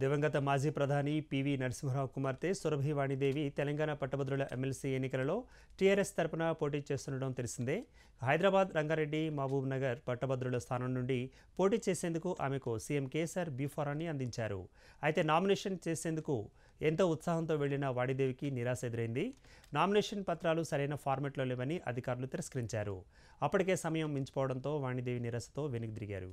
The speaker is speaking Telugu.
దివంగత మాజీ ప్రధాని పివి నరసింహరావు కుమార్తె సురభి వాణిదేవి తెలంగాణ పట్టభద్రుల ఎమ్మెల్సీ ఎన్నికలలో టీఆర్ఎస్ తరపున పోటీ చేస్తుండడం తెలిసిందే హైదరాబాద్ రంగారెడ్డి మహబూబ్ నగర్ పట్టభద్రుల స్థానం నుండి పోటీ చేసేందుకు ఆమెకు సీఎం కేసీఆర్ బీఫారాన్ని అందించారు అయితే నామినేషన్ చేసేందుకు ఎంతో ఉత్సాహంతో వెళ్లిన వాణిదేవికి నిరాశ ఎదురైంది నామినేషన్ పత్రాలు సరైన ఫార్మెట్లో లేవని అధికారులు తిరస్కరించారు అప్పటికే సమయం మించిపోవడంతో వాణిదేవి నిరాశతో వెనుక తిరిగారు